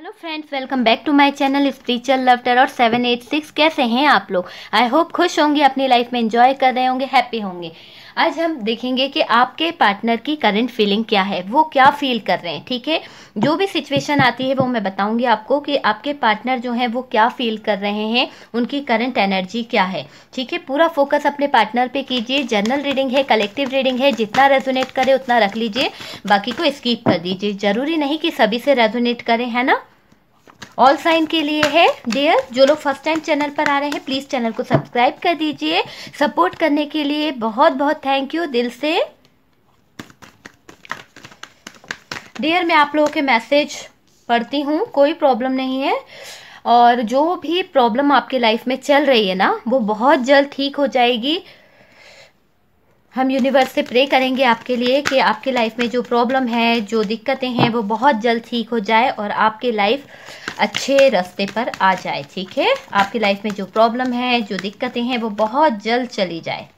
hello friends welcome back to my channel spiritual लवटर और 786 कैसे हैं आप लोग आई होप खुश होंगे अपनी लाइफ में एंजॉय कर रहे होंगे हैप्पी होंगे आज हम देखेंगे कि आपके पार्टनर की करंट फीलिंग क्या है वो क्या फील कर रहे हैं ठीक है जो भी सिचुएशन आती है वो मैं बताऊंगी आपको कि आपके पार्टनर जो हैं वो क्या फील कर रहे हैं उनकी करंट एनर्जी क्या है ठीक है पूरा फोकस अपने पार्टनर पे कीजिए जनरल रीडिंग है कलेक्टिव रीडिंग है जितना रेजोनेट करे उतना रख लीजिए बाकी को स्कीप कर दीजिए ज़रूरी नहीं कि सभी से रेजोनेट करें है ना ऑल साइन के लिए है डियर जो लोग फर्स्ट टाइम चैनल पर आ रहे हैं प्लीज़ चैनल को सब्सक्राइब कर दीजिए सपोर्ट करने के लिए बहुत बहुत थैंक यू दिल से डियर मैं आप लोगों के मैसेज पढ़ती हूँ कोई प्रॉब्लम नहीं है और जो भी प्रॉब्लम आपके लाइफ में चल रही है ना वो बहुत जल्द ठीक हो जाएगी हम यूनिवर्स से प्रे करेंगे आपके लिए कि आपके लाइफ में जो प्रॉब्लम है जो दिक्कतें हैं वो बहुत जल्द ठीक हो जाए और आपके लाइफ अच्छे रास्ते पर आ जाए ठीक है आपकी लाइफ में जो प्रॉब्लम है जो दिक्कतें हैं वो बहुत जल्द चली जाए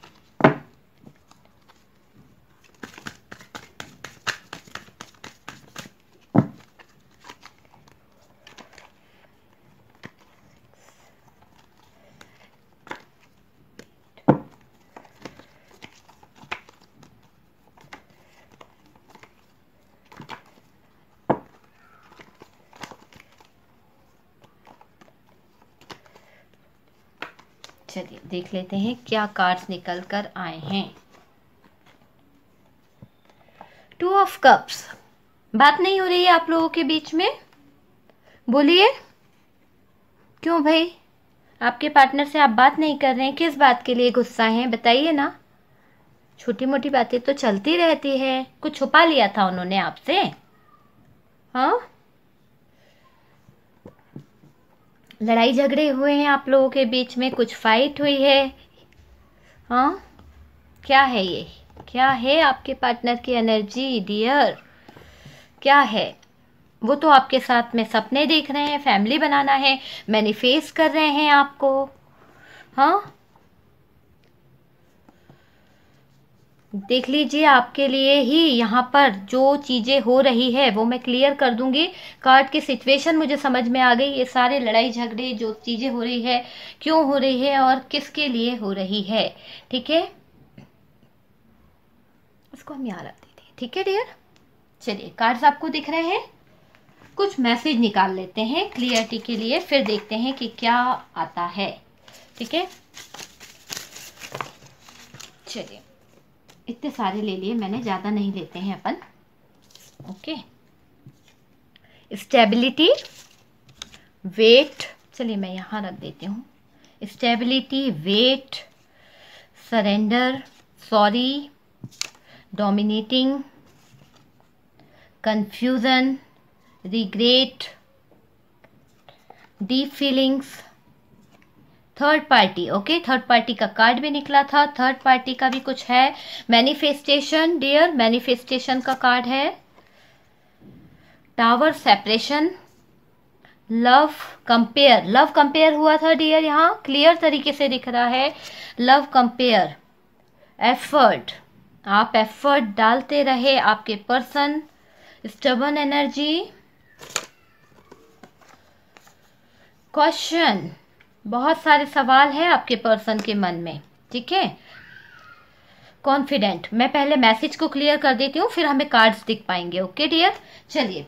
चलिए देख लेते हैं क्या कार्ड्स निकल कर आए हैं टू ऑफ कप्स बात नहीं हो रही है आप लोगों के बीच में बोलिए क्यों भाई आपके पार्टनर से आप बात नहीं कर रहे हैं किस बात के लिए गुस्सा है बताइए ना छोटी मोटी बातें तो चलती रहती है कुछ छुपा लिया था उन्होंने आपसे हाँ लड़ाई झगड़े हुए हैं आप लोगों के बीच में कुछ फाइट हुई है हाँ क्या है ये क्या है आपके पार्टनर की एनर्जी डियर क्या है वो तो आपके साथ में सपने देख रहे हैं फैमिली बनाना है मैनिफेस्ट कर रहे हैं आपको हाँ देख लीजिए आपके लिए ही यहाँ पर जो चीज़ें हो रही है वो मैं क्लियर कर दूंगी कार्ड की सिचुएशन मुझे समझ में आ गई ये सारे लड़ाई झगड़े जो चीज़ें हो रही है क्यों हो रही है और किसके लिए हो रही है ठीक है इसको हम यहाँ रख देते हैं ठीक है डियर चलिए कार्ड्स आपको दिख रहे हैं कुछ मैसेज निकाल लेते हैं क्लियरिटी के लिए फिर देखते हैं कि क्या आता है ठीक है चलिए इतने सारे ले लिए मैंने ज़्यादा नहीं लेते हैं अपन ओके स्टेबिलिटी वेट चलिए मैं यहाँ रख देती हूँ stability wait surrender sorry dominating confusion regret deep feelings third party okay third party का कार्ड भी निकला था थर्ड पार्टी का भी कुछ है मैनिफेस्टेशन डियर मैनिफेस्टेशन का कार्ड है tower separation love compare love compare हुआ था डियर यहाँ क्लियर तरीके से दिख रहा है लव कंपेयर एफर्ट आप एफर्ट डालते रहे आपके पर्सन स्टबन एनर्जी क्वेश्चन बहुत सारे सवाल हैं आपके पर्सन के मन में ठीक है कॉन्फिडेंट मैं पहले मैसेज को क्लियर कर देती हूँ फिर हमें कार्ड्स दिख पाएंगे ओके डियर चलिए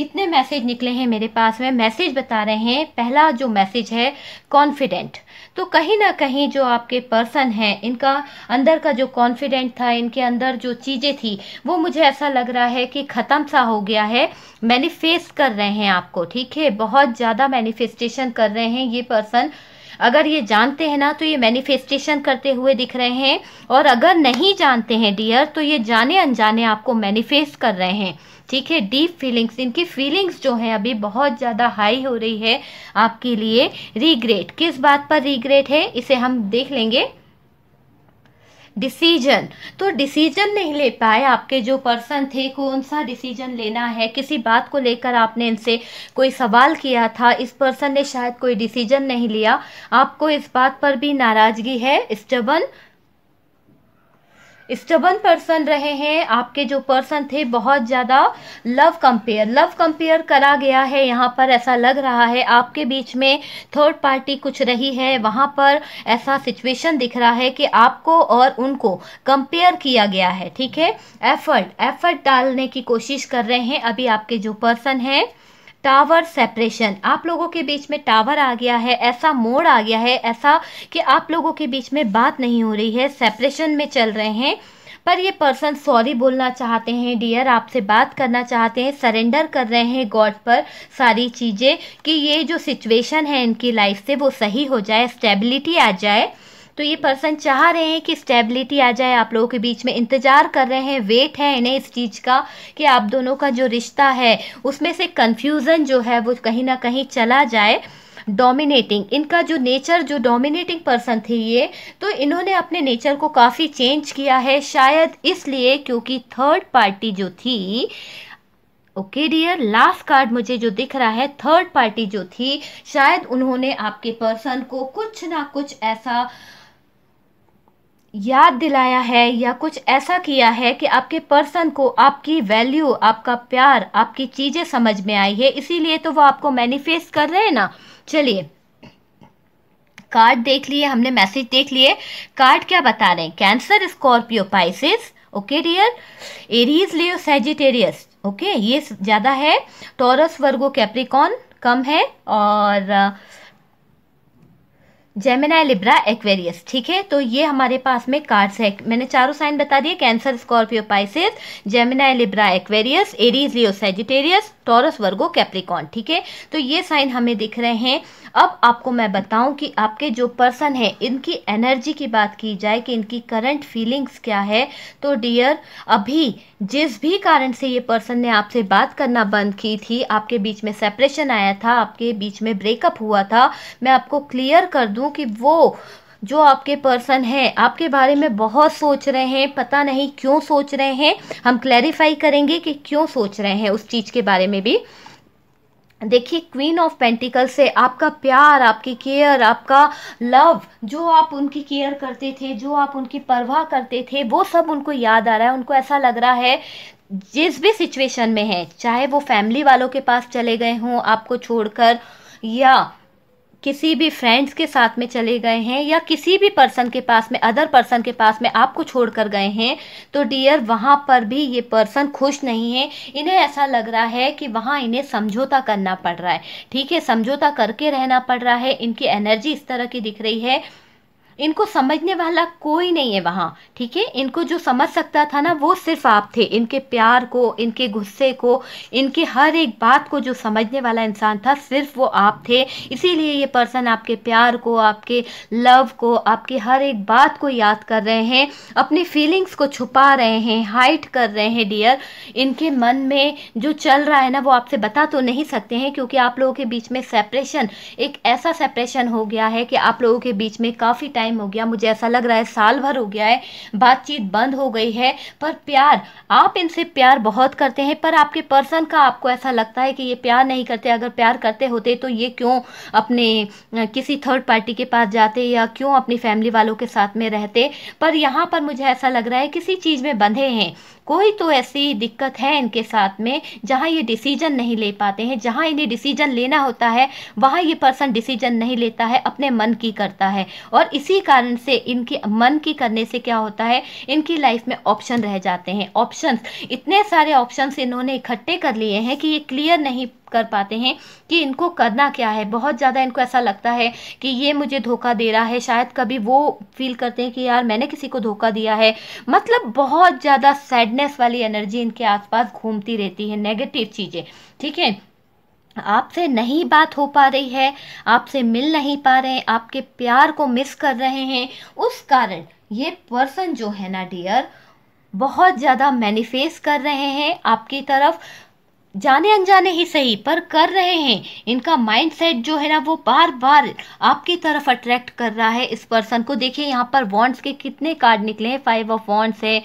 इतने मैसेज निकले हैं मेरे पास में मैसेज बता रहे हैं पहला जो मैसेज है कॉन्फिडेंट तो कहीं ना कहीं जो आपके पर्सन हैं इनका अंदर का जो कॉन्फिडेंट था इनके अंदर जो चीज़ें थी वो मुझे ऐसा लग रहा है कि ख़त्म सा हो गया है मैनिफेस्ट कर रहे हैं आपको ठीक है बहुत ज़्यादा मैनिफेस्टेशन कर रहे हैं ये पर्सन अगर ये जानते हैं ना तो ये मैनिफेस्टेशन करते हुए दिख रहे हैं और अगर नहीं जानते हैं डियर तो ये जाने अनजाने आपको मैनिफेस्ट कर रहे हैं ठीक है डीप फीलिंग्स इनकी फीलिंग्स जो है अभी बहुत ज़्यादा हाई हो रही है आपके लिए रिग्रेट किस बात पर रिग्रेट है इसे हम देख लेंगे डिसीजन तो डिसीजन नहीं ले पाए आपके जो पर्सन थे कौन सा डिसीजन लेना है किसी बात को लेकर आपने इनसे कोई सवाल किया था इस पर्सन ने शायद कोई डिसीजन नहीं लिया आपको इस बात पर भी नाराज़गी है स्टबन स्टबन पर्सन रहे हैं आपके जो पर्सन थे बहुत ज़्यादा लव कंपेयर लव कंपेयर करा गया है यहाँ पर ऐसा लग रहा है आपके बीच में थर्ड पार्टी कुछ रही है वहाँ पर ऐसा सिचुएशन दिख रहा है कि आपको और उनको कंपेयर किया गया है ठीक है एफर्ट एफर्ट डालने की कोशिश कर रहे हैं अभी आपके जो पर्सन हैं टावर सेपरेशन आप लोगों के बीच में टावर आ गया है ऐसा मोड़ आ गया है ऐसा कि आप लोगों के बीच में बात नहीं हो रही है सेपरेशन में चल रहे हैं पर ये पर्सन सॉरी बोलना चाहते हैं डियर आपसे बात करना चाहते हैं सरेंडर कर रहे हैं गॉड पर सारी चीज़ें कि ये जो सिचुएशन है इनकी लाइफ से वो सही हो जाए स्टेबिलिटी आ जाए तो ये पर्सन चाह रहे हैं कि स्टेबिलिटी आ जाए आप लोगों के बीच में इंतज़ार कर रहे हैं वेट है इन्हें इस चीज़ का कि आप दोनों का जो रिश्ता है उसमें से कन्फ्यूज़न जो है वो कहीं ना कहीं चला जाए डोमिनेटिंग इनका जो नेचर जो डोमिनेटिंग पर्सन थे ये तो इन्होंने अपने नेचर को काफ़ी चेंज किया है शायद इसलिए क्योंकि थर्ड पार्टी जो थी ओके डियर लास्ट कार्ड मुझे जो दिख रहा है थर्ड पार्टी जो थी शायद उन्होंने आपके पर्सन को कुछ ना कुछ ऐसा याद दिलाया है या कुछ ऐसा किया है कि आपके पर्सन को आपकी वैल्यू आपका प्यार आपकी चीज़ें समझ में आई है इसीलिए तो वो आपको मैनिफेस्ट कर रहे हैं ना चलिए कार्ड देख लिए हमने मैसेज देख लिए कार्ड क्या बता रहे हैं Cancer Scorpio Pisces okay dear Aries Leo Sagittarius okay ये ज़्यादा है टॉरस वर्गो कैप्रिकॉन कम है और जेमिनाय लिब्रा एक्वेरियस ठीक है तो ये हमारे पास में कार्ड्स है मैंने चारों साइन बता दिए Cancer Scorpio Pisces Gemini Libra Aquarius Aries Leo Sagittarius Taurus Virgo Capricorn ठीक है तो ये साइन हमें दिख रहे हैं अब आपको मैं बताऊं कि आपके जो पर्सन है इनकी एनर्जी की बात की जाए कि इनकी करंट फीलिंग्स क्या है तो डियर अभी जिस भी कारण से ये पर्सन ने आपसे बात करना बंद की थी आपके बीच में सेपरेशन आया था आपके बीच में ब्रेकअप हुआ था मैं आपको क्लियर कर दूं हूँ कि वो जो आपके पर्सन हैं आपके बारे में बहुत सोच रहे हैं पता नहीं क्यों सोच रहे हैं हम क्लैरिफाई करेंगे कि क्यों सोच रहे हैं उस चीज़ के बारे में भी देखिए क्वीन ऑफ पेंटिकल से आपका प्यार आपकी केयर आपका लव जो आप उनकी केयर करते थे जो आप उनकी परवाह करते थे वो सब उनको याद आ रहा है उनको ऐसा लग रहा है जिस भी सिचुएशन में है चाहे वो फैमिली वालों के पास चले गए हों आपको छोड़कर या किसी भी फ्रेंड्स के साथ में चले गए हैं या किसी भी पर्सन के पास में अदर पर्सन के पास में आपको छोड़ कर गए हैं तो डियर वहाँ पर भी ये पर्सन खुश नहीं है इन्हें ऐसा लग रहा है कि वहाँ इन्हें समझौता करना पड़ रहा है ठीक है समझौता करके रहना पड़ रहा है इनकी एनर्जी इस तरह की दिख रही है इनको समझने वाला कोई नहीं है वहाँ ठीक है इनको जो समझ सकता था ना वो सिर्फ आप थे इनके प्यार को इनके गुस्से को इनके हर एक बात को जो समझने वाला इंसान था सिर्फ वो आप थे इसीलिए ये पर्सन आपके प्यार को आपके लव को आपके हर एक बात को याद कर रहे हैं अपनी फीलिंग्स को छुपा रहे हैं हाइट कर रहे हैं डियर इनके मन में जो चल रहा है ना वो आपसे बता तो नहीं सकते हैं क्योंकि आप लोगों के बीच में सेपरेशन एक ऐसा सेपरेशन हो गया है कि आप लोगों के बीच में काफ़ी टाइम टाइम हो गया मुझे ऐसा लग रहा है साल भर हो गया है बातचीत बंद हो गई है पर प्यार आप इनसे प्यार बहुत करते हैं पर आपके पर्सन का आपको ऐसा लगता है कि ये प्यार नहीं करते अगर प्यार करते होते तो ये क्यों अपने किसी थर्ड पार्टी के पास जाते या क्यों अपनी फैमिली वालों के साथ में रहते पर यहाँ पर मुझे ऐसा लग रहा है किसी चीज़ में बंधे हैं कोई तो ऐसी दिक्कत है इनके साथ में जहाँ ये डिसीजन नहीं ले पाते हैं जहाँ इन्हें डिसीजन लेना होता है वहाँ ये पर्सन डिसीजन नहीं लेता है अपने मन की करता है और इसी इसी कारण से इनके मन की करने से क्या होता है इनकी लाइफ में ऑप्शन रह जाते हैं ऑप्शन इतने सारे ऑप्शन इन्होंने इकट्ठे कर लिए हैं कि ये क्लियर नहीं कर पाते हैं कि इनको करना क्या है बहुत ज़्यादा इनको ऐसा लगता है कि ये मुझे धोखा दे रहा है शायद कभी वो फील करते हैं कि यार मैंने किसी को धोखा दिया है मतलब बहुत ज़्यादा सैडनेस वाली एनर्जी इनके आसपास घूमती रहती है नेगेटिव चीज़ें ठीक है आपसे नहीं बात हो पा रही है आपसे मिल नहीं पा रहे हैं आपके प्यार को मिस कर रहे हैं उस कारण ये पर्सन जो है ना डियर बहुत ज़्यादा मैनिफेस्ट कर रहे हैं आपकी तरफ जाने अनजाने ही सही पर कर रहे हैं इनका माइंडसेट जो है ना वो बार बार आपकी तरफ अट्रैक्ट कर रहा है इस पर्सन को देखिए यहाँ पर वॉन्ड्स के कितने कार्ड निकले हैं फाइव ऑफ वॉन्ड्स है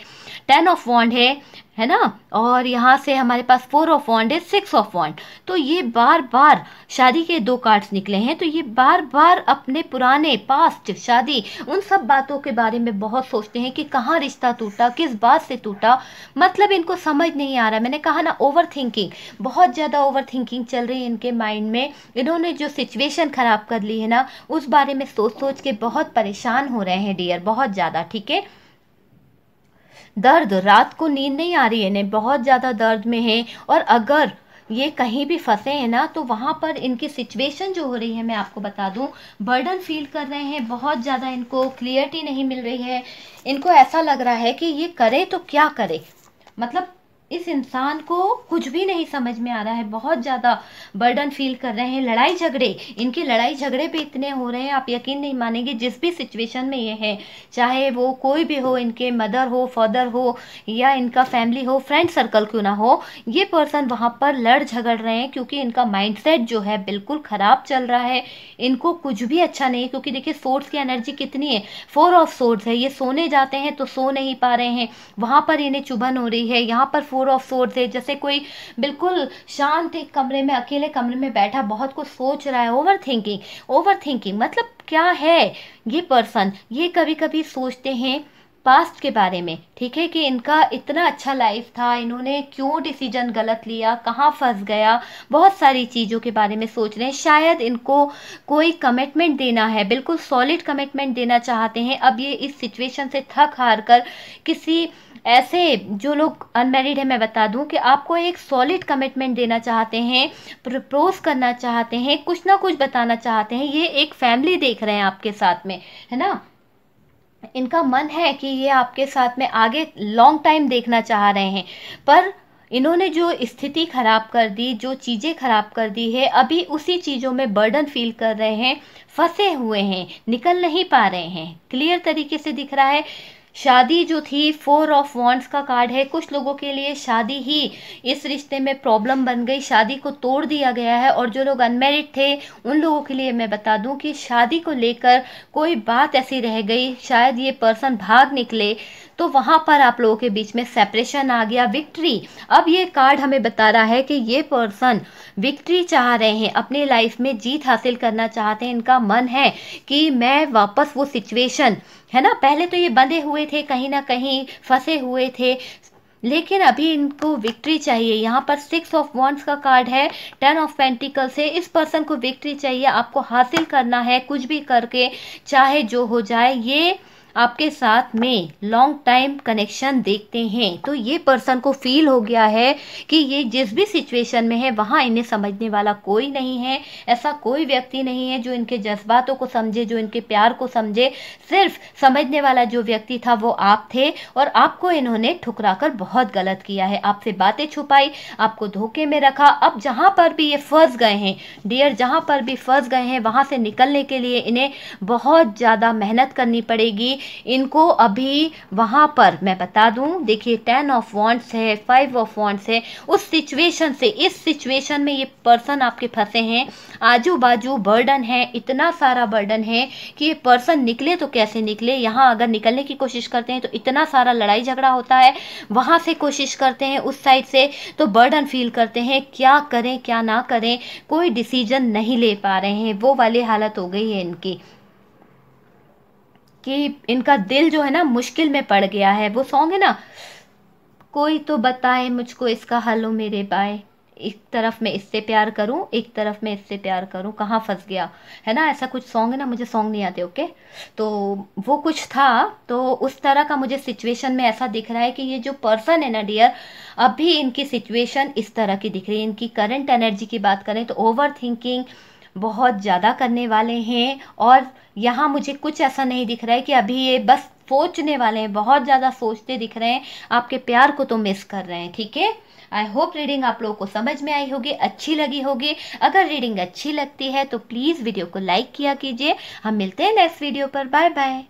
टेन ऑफ वॉन्ड है है ना और यहाँ से हमारे पास फोर ऑफ वॉन्ड है सिक्स ऑफ वॉन्ड तो ये बार बार शादी के दो कार्ड्स निकले हैं तो ये बार बार अपने पुराने पास्ट शादी उन सब बातों के बारे में बहुत सोचते हैं कि कहाँ रिश्ता टूटा किस बात से टूटा मतलब इनको समझ नहीं आ रहा मैंने कहा ना ओवर थिंकिंग बहुत ज़्यादा ओवर थिंकिंग चल रही है इनके माइंड में इन्होंने जो सिचुएशन ख़राब कर ली है ना उस बारे में सोच सोच के बहुत परेशान हो रहे हैं डियर बहुत ज़्यादा ठीक है दर्द रात को नींद नहीं आ रही है इन्हें बहुत ज़्यादा दर्द में है और अगर ये कहीं भी फंसे हैं ना तो वहाँ पर इनकी सिचुएशन जो हो रही है मैं आपको बता दूँ बर्डन फील कर रहे हैं बहुत ज़्यादा इनको क्लियरिटी नहीं मिल रही है इनको ऐसा लग रहा है कि ये करे तो क्या करे मतलब इस इंसान को कुछ भी नहीं समझ में आ रहा है बहुत ज़्यादा बर्डन फील कर रहे हैं लड़ाई झगड़े इनके लड़ाई झगड़े भी इतने हो रहे हैं आप यकीन नहीं मानेंगे जिस भी सिचुएशन में ये हैं चाहे वो कोई भी हो इनके मदर हो फादर हो या इनका फैमिली हो फ्रेंड सर्कल क्यों ना हो ये पर्सन वहाँ पर लड़ झगड़ रहे हैं क्योंकि इनका माइंड जो है बिल्कुल ख़राब चल रहा है इनको कुछ भी अच्छा नहीं है क्योंकि देखिए सोर्स की एनर्जी कितनी है फोर ऑफ सोर्स है ये सोने जाते हैं तो सो नहीं पा रहे हैं वहाँ पर इन्हें चुभन हो रही है यहाँ पर फोर फोर ऑफ सोर्स है जैसे कोई बिल्कुल शांत एक कमरे में अकेले कमरे में बैठा बहुत कुछ सोच रहा है ओवर थिंकिंग ओवर थिंकिंग मतलब क्या है ये पर्सन ये कभी कभी सोचते हैं पास्ट के बारे में ठीक है कि इनका इतना अच्छा लाइफ था इन्होंने क्यों डिसीजन गलत लिया कहाँ फंस गया बहुत सारी चीज़ों के बारे में सोच रहे हैं शायद इनको कोई कमिटमेंट देना है बिल्कुल सॉलिड कमिटमेंट देना चाहते हैं अब ये इस सिचुएशन से थक हार कर किसी ऐसे जो लोग अनमेरिड है मैं बता दूं कि आपको एक सॉलिड कमिटमेंट देना चाहते हैं प्रपोज करना चाहते हैं कुछ ना कुछ बताना चाहते हैं ये एक फैमिली देख रहे हैं आपके साथ में है ना इनका मन है कि ये आपके साथ में आगे लॉन्ग टाइम देखना चाह रहे हैं पर इन्होंने जो स्थिति खराब कर दी जो चीज़ें खराब कर दी है अभी उसी चीज़ों में बर्डन फील कर रहे हैं फंसे हुए हैं निकल नहीं पा रहे हैं क्लियर तरीके से दिख रहा है शादी जो थी फोर ऑफ वॉन्ट्स का कार्ड है कुछ लोगों के लिए शादी ही इस रिश्ते में प्रॉब्लम बन गई शादी को तोड़ दिया गया है और जो लोग अनमेरिड थे उन लोगों के लिए मैं बता दूं कि शादी को लेकर कोई बात ऐसी रह गई शायद ये पर्सन भाग निकले तो वहाँ पर आप लोगों के बीच में सेपरेशन आ गया विक्ट्री अब ये कार्ड हमें बता रहा है कि ये पर्सन विक्ट्री चाह रहे हैं अपने लाइफ में जीत हासिल करना चाहते हैं इनका मन है कि मैं वापस वो सिचुएशन है ना पहले तो ये बंधे हुए थे कहीं ना कहीं फंसे हुए थे लेकिन अभी इनको विक्ट्री चाहिए यहाँ पर सिक्स ऑफ वॉन्ट्स का कार्ड है टेन ऑफ पेंटिकल्स है इस पर्सन को विक्ट्री चाहिए आपको हासिल करना है कुछ भी करके चाहे जो हो जाए ये आपके साथ में लॉन्ग टाइम कनेक्शन देखते हैं तो ये पर्सन को फील हो गया है कि ये जिस भी सिचुएशन में है वहाँ इन्हें समझने वाला कोई नहीं है ऐसा कोई व्यक्ति नहीं है जो इनके जज्बातों को समझे जो इनके प्यार को समझे सिर्फ समझने वाला जो व्यक्ति था वो आप थे और आपको इन्होंने ठुकरा कर बहुत गलत किया है आपसे बातें छुपाई आपको धोखे में रखा अब जहाँ पर भी ये फंस गए हैं डियर जहाँ पर भी फंस गए हैं वहाँ से निकलने के लिए इन्हें बहुत ज़्यादा मेहनत करनी पड़ेगी इनको अभी वहाँ पर मैं बता दूँ देखिए टेन ऑफ वॉन्ट्स है फाइव ऑफ वॉन्ट्स है उस सिचुएशन से इस सिचुएशन में ये पर्सन आपके फंसे हैं आजू बाजू बर्डन है इतना सारा बर्डन है कि ये पर्सन निकले तो कैसे निकले यहाँ अगर निकलने की कोशिश करते हैं तो इतना सारा लड़ाई झगड़ा होता है वहाँ से कोशिश करते हैं उस साइड से तो बर्डन फील करते हैं क्या करें क्या ना करें कोई डिसीजन नहीं ले पा रहे हैं वो वाली हालत हो गई है इनकी कि इनका दिल जो है ना मुश्किल में पड़ गया है वो सॉन्ग है ना कोई तो बताए मुझको इसका हल हो मेरे बाय एक तरफ मैं इससे प्यार करूं एक तरफ मैं इससे प्यार करूं कहाँ फंस गया है ना ऐसा कुछ सॉन्ग है ना मुझे सॉन्ग नहीं आते ओके तो वो कुछ था तो उस तरह का मुझे सिचुएशन में ऐसा दिख रहा है कि ये जो पर्सन है ना डियर अभी इनकी सिचुएशन इस तरह की दिख रही है इनकी करंट एनर्जी की बात करें तो ओवर थिंकिंग बहुत ज़्यादा करने वाले हैं और यहाँ मुझे कुछ ऐसा नहीं दिख रहा है कि अभी ये बस सोचने वाले हैं बहुत ज़्यादा सोचते दिख रहे हैं आपके प्यार को तो मिस कर रहे हैं ठीक है आई होप रीडिंग आप लोगों को समझ में आई होगी अच्छी लगी होगी अगर रीडिंग अच्छी लगती है तो प्लीज़ वीडियो को लाइक किया कीजिए हम मिलते हैं नेक्स्ट वीडियो पर बाय बाय